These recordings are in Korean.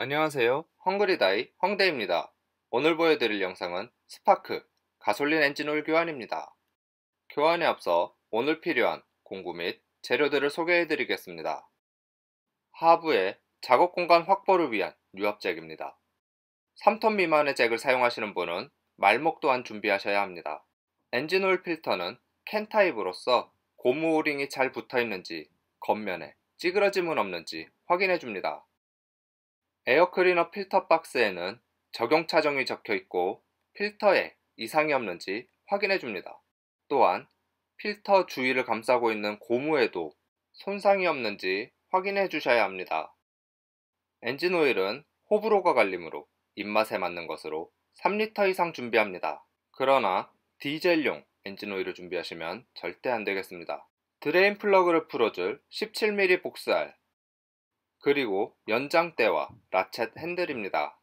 안녕하세요. 헝그리다이 황대입니다 오늘 보여드릴 영상은 스파크 가솔린 엔진오일 교환입니다. 교환에 앞서 오늘 필요한 공구 및 재료들을 소개해드리겠습니다. 하부에 작업 공간 확보를 위한 유압잭입니다. 3톤 미만의 잭을 사용하시는 분은 말목 또한 준비하셔야 합니다. 엔진오일 필터는 캔 타입으로서 고무 오링이 잘 붙어 있는지 겉면에 찌그러짐은 없는지 확인해 줍니다. 에어클리너 필터 박스에는 적용 차종이 적혀 있고 필터에 이상이 없는지 확인해 줍니다. 또한 필터 주위를 감싸고 있는 고무에도 손상이 없는지 확인해 주셔야 합니다. 엔진 오일은 호불호가 갈림으로 입맛에 맞는 것으로 3리터 이상 준비합니다. 그러나 디젤용 엔진 오일을 준비하시면 절대 안 되겠습니다. 드레인 플러그를 풀어줄 17mm 복스알 그리고 연장대와 라쳇 핸들입니다.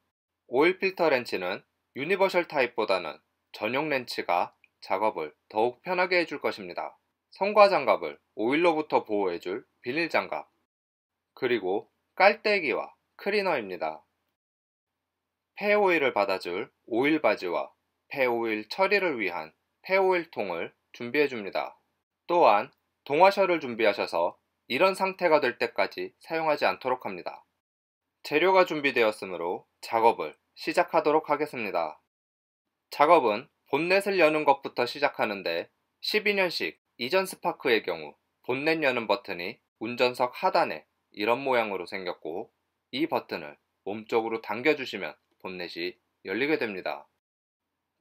오일 필터 렌치는 유니버셜 타입보다는 전용 렌치가 작업을 더욱 편하게 해줄 것입니다. 성과 장갑을 오일로부터 보호해줄 비닐 장갑, 그리고 깔때기와 크리너입니다. 폐오일을 받아줄 오일 바지와 폐오일 처리를 위한 폐오일 통을 준비해줍니다. 또한 동화셜을 준비하셔서 이런 상태가 될 때까지 사용하지 않도록 합니다. 재료가 준비되었으므로 작업을 시작하도록 하겠습니다. 작업은 본넷을 여는 것부터 시작하는데 12년식 이전 스파크의 경우 본넷 여는 버튼이 운전석 하단에 이런 모양으로 생겼고 이 버튼을 몸쪽으로 당겨주시면 본넷이 열리게 됩니다.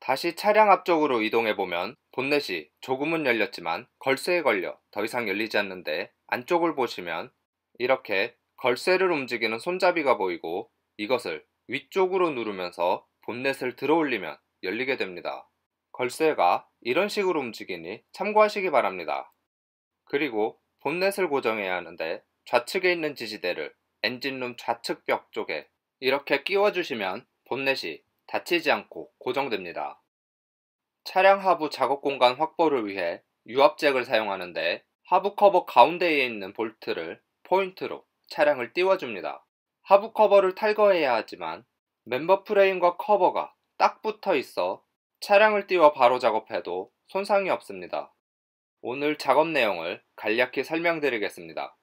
다시 차량 앞쪽으로 이동해보면 본넷이 조금은 열렸지만 걸쇠에 걸려 더 이상 열리지 않는데 안쪽을 보시면 이렇게 걸쇠를 움직이는 손잡이가 보이고 이것을 위쪽으로 누르면서 본넷을 들어올리면 열리게 됩니다. 걸쇠가 이런 식으로 움직이니 참고하시기 바랍니다. 그리고 본넷을 고정해야 하는데 좌측에 있는 지지대를 엔진룸 좌측 벽 쪽에 이렇게 끼워주시면 본넷이 다치지 않고 고정됩니다. 차량 하부 작업 공간 확보를 위해 유압잭을 사용하는데 하부 커버 가운데에 있는 볼트를 포인트로 차량을 띄워줍니다. 하부 커버를 탈거해야 하지만 멤버 프레임과 커버가 딱 붙어 있어 차량을 띄워 바로 작업해도 손상이 없습니다. 오늘 작업 내용을 간략히 설명드리겠습니다.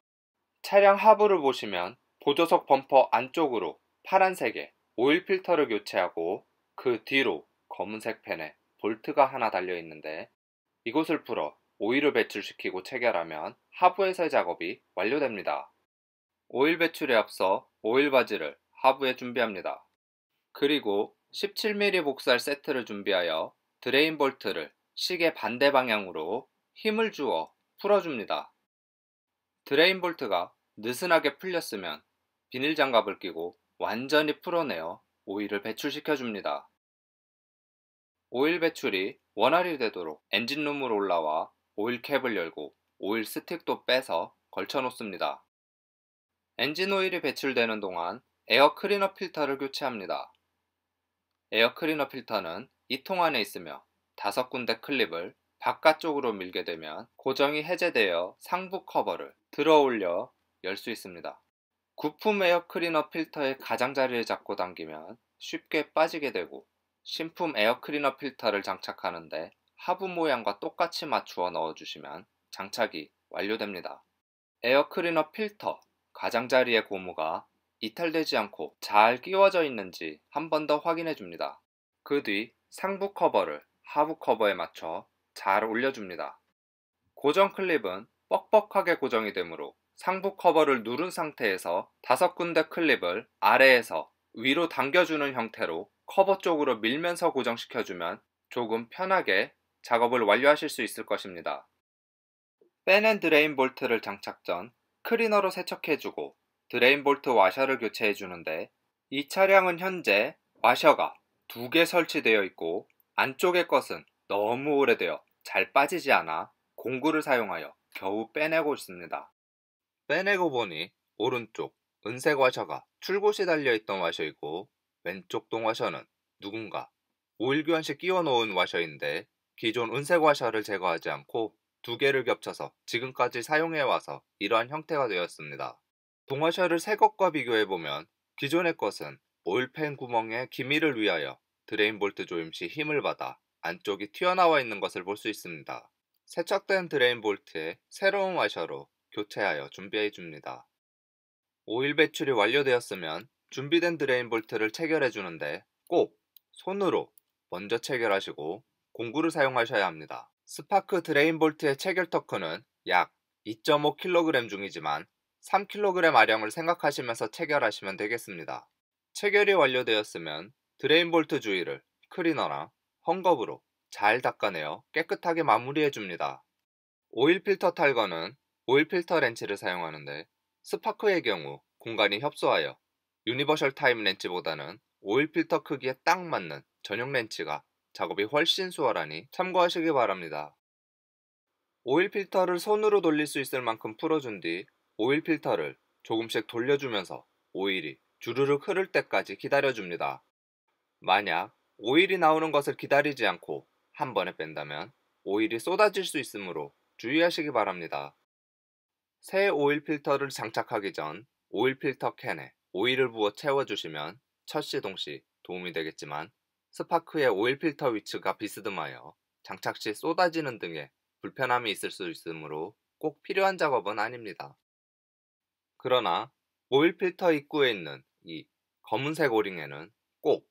차량 하부를 보시면 보조석 범퍼 안쪽으로 파란색의 오일 필터를 교체하고 그 뒤로 검은색 펜에 볼트가 하나 달려 있는데 이곳을 풀어 오일을 배출시키고 체결하면 하부 에서의 작업이 완료됩니다. 오일 배출에 앞서 오일 바지를 하부에 준비합니다. 그리고 17mm 복살 세트를 준비하여 드레인 볼트를 시계 반대 방향으로 힘을 주어 풀어줍니다. 드레인 볼트가 느슨하게 풀렸으면 비닐 장갑을 끼고 완전히 풀어내어 오일을 배출시켜줍니다. 오일 배출이 원활히 되도록 엔진룸으로 올라와 오일 캡을 열고 오일 스틱도 빼서 걸쳐 놓습니다. 엔진 오일이 배출되는 동안 에어 클리너 필터를 교체합니다. 에어 클리너 필터는 이 통 안에 있으며 다섯 군데 클립을 바깥쪽으로 밀게 되면 고정이 해제되어 상부 커버를 들어 올려 열 수 있습니다. 구품 에어 클리너 필터의 가장자리를 잡고 당기면 쉽게 빠지게 되고 신품 에어 클리너 필터를 장착하는데 하부 모양과 똑같이 맞추어 넣어주시면 장착이 완료됩니다. 에어클리너 필터, 가장자리의 고무가 이탈되지 않고 잘 끼워져 있는지 한 번 더 확인해 줍니다. 그 뒤 상부 커버를 하부 커버에 맞춰 잘 올려줍니다. 고정 클립은 뻑뻑하게 고정이 되므로 상부 커버를 누른 상태에서 다섯 군데 클립을 아래에서 위로 당겨주는 형태로 커버 쪽으로 밀면서 고정시켜주면 조금 편하게 작업을 완료하실 수 있을 것입니다. 뺀앤드레인 볼트를 장착 전 크리너로 세척해주고 드레인 볼트 와셔를 교체해주는데 이 차량은 현재 와셔가 두 개 설치되어 있고 안쪽의 것은 너무 오래되어 잘 빠지지 않아 공구를 사용하여 겨우 빼내고 있습니다. 빼내고 보니 오른쪽 은색 와셔가 출곳이 달려있던 와셔이고 왼쪽 동와셔는 누군가 오일교환시 끼워 놓은 와셔인데 기존 은색 와셔를 제거하지 않고 두 개를 겹쳐서 지금까지 사용해와서 이러한 형태가 되었습니다. 동화셔를 새 것과 비교해보면 기존의 것은 오일팬 구멍의 기미를 위하여 드레인볼트 조임 시 힘을 받아 안쪽이 튀어나와 있는 것을 볼 수 있습니다. 세척된 드레인볼트에 새로운 와셔로 교체하여 준비해줍니다. 오일 배출이 완료되었으면 준비된 드레인볼트를 체결해주는데 꼭 손으로 먼저 체결하시고 공구를 사용하셔야 합니다. 스파크 드레인 볼트의 체결 터크는 약 2.5kg 중이지만 3kg 아량을 생각하시면서 체결하시면 되겠습니다. 체결이 완료되었으면 드레인 볼트 주위를 크리너나 헝겊으로 잘 닦아내어 깨끗하게 마무리해줍니다. 오일 필터 탈거는 오일 필터 렌치를 사용하는데 스파크의 경우 공간이 협소하여 유니버셜 타임 렌치보다는 오일 필터 크기에 딱 맞는 전용 렌치가 작업이 훨씬 수월하니 참고하시기 바랍니다. 오일 필터를 손으로 돌릴 수 있을 만큼 풀어준 뒤 오일 필터를 조금씩 돌려주면서 오일이 주르륵 흐를 때까지 기다려줍니다. 만약 오일이 나오는 것을 기다리지 않고 한 번에 뺀다면 오일이 쏟아질 수 있으므로 주의하시기 바랍니다. 새 오일 필터를 장착하기 전 오일 필터 캔에 오일을 부어 채워주시면 첫 시동 시 도움이 되겠지만 스파크의 오일 필터 위치가 비스듬하여 장착 시 쏟아지는 등의 불편함이 있을 수 있으므로 꼭 필요한 작업은 아닙니다. 그러나 오일 필터 입구에 있는 이 검은색 오링에는 꼭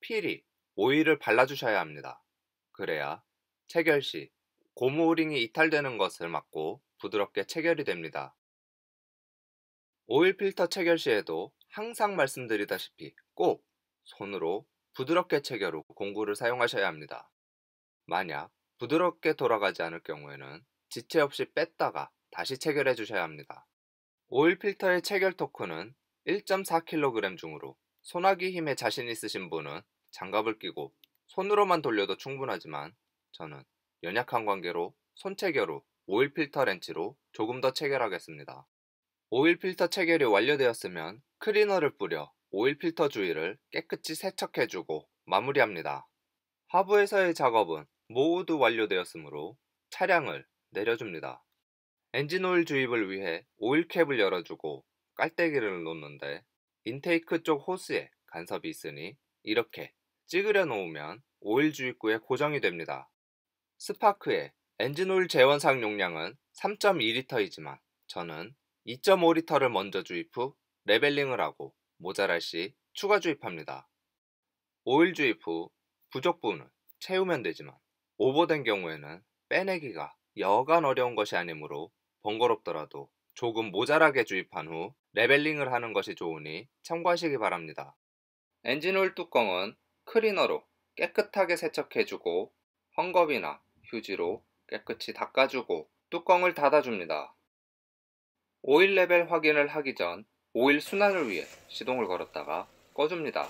필히 오일을 발라주셔야 합니다. 그래야 체결 시 고무 오링이 이탈되는 것을 막고 부드럽게 체결이 됩니다. 오일 필터 체결 시에도 항상 말씀드리다시피 꼭 손으로 부드럽게 체결후 공구를 사용하셔야 합니다. 만약 부드럽게 돌아가지 않을 경우에는 지체 없이 뺐다가 다시 체결해 주셔야 합니다. 오일 필터의 체결 토크는 1.4kg 중으로 소나기 힘에 자신 있으신 분은 장갑을 끼고 손으로만 돌려도 충분하지만 저는 연약한 관계로 손체결 후 오일 필터 렌치로 조금 더 체결하겠습니다. 오일 필터 체결이 완료되었으면 크리너를 뿌려 오일 필터 주위를 깨끗이 세척해주고 마무리합니다. 하부에서의 작업은 모두 완료되었으므로 차량을 내려줍니다. 엔진 오일 주입을 위해 오일캡을 열어주고 깔때기를 놓는데 인테이크 쪽 호스에 간섭이 있으니 이렇게 찌그려 놓으면 오일 주입구에 고정이 됩니다. 스파크의 엔진 오일 재원상 용량은 3 2리터이지만 저는 2 5리터를 먼저 주입 후 레벨링을 하고 모자랄 시 추가 주입합니다. 5일 주입 후 부족분을 채우면 되지만 오버된 경우에는 빼내기가 여간 어려운 것이 아니므로 번거롭더라도 조금 모자라게 주입한 후 레벨링을 하는 것이 좋으니 참고하시기 바랍니다. 엔진오일 뚜껑은 크리너로 깨끗하게 세척해주고 헝겊이나 휴지로 깨끗이 닦아주고 뚜껑을 닫아줍니다. 오일 레벨 확인을 하기 전 오일 순환을 위해 시동을 걸었다가 꺼줍니다.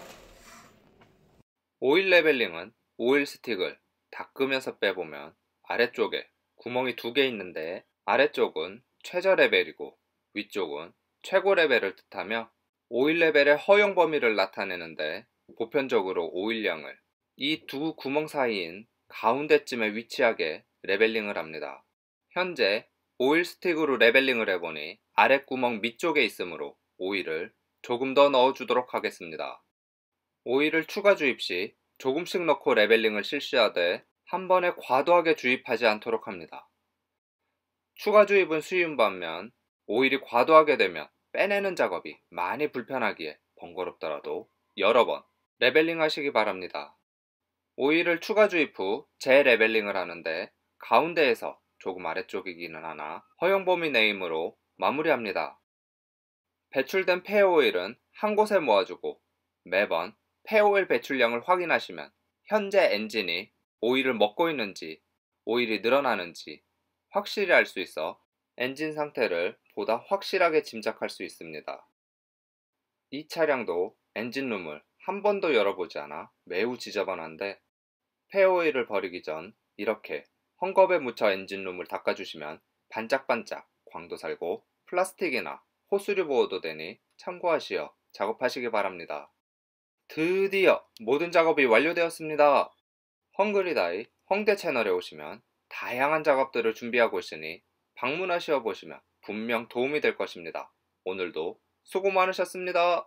오일 레벨링은 오일 스틱을 닦으면서 빼보면 아래쪽에 구멍이 두 개 있는데 아래쪽은 최저 레벨이고 위쪽은 최고 레벨을 뜻하며 오일 레벨의 허용 범위를 나타내는데 보편적으로 오일량을 이 두 구멍 사이인 가운데쯤에 위치하게 레벨링을 합니다. 현재 오일 스틱으로 레벨링을 해보니 아래구멍 밑쪽에 있으므로 오일을 조금 더 넣어주도록 하겠습니다. 오일을 추가 주입 시 조금씩 넣고 레벨링을 실시하되 한 번에 과도하게 주입하지 않도록 합니다. 추가 주입은 수위인 반면 오일이 과도하게 되면 빼내는 작업이 많이 불편하기에 번거롭더라도 여러 번 레벨링 하시기 바랍니다. 오일을 추가 주입 후 재레벨링을 하는데 가운데에서 조금 아래쪽이기는 하나 허용 범위 네임으로 마무리합니다. 배출된 폐오일은 한 곳에 모아주고 매번 폐오일 배출량을 확인하시면 현재 엔진이 오일을 먹고 있는지 오일이 늘어나는지 확실히 알 수 있어 엔진 상태를 보다 확실하게 짐작할 수 있습니다. 이 차량도 엔진룸을 한 번도 열어보지 않아 매우 지저분한데 폐오일을 버리기 전 이렇게 헝겊에 묻혀 엔진룸을 닦아주시면 반짝반짝 광도 살고 플라스틱이나 호수류 보호도 되니 참고하시어 작업하시기 바랍니다. 드디어 모든 작업이 완료되었습니다. 헝그리다이 헝대 채널에 오시면 다양한 작업들을 준비하고 있으니 방문하시어 보시면 분명 도움이 될 것입니다. 오늘도 수고 많으셨습니다.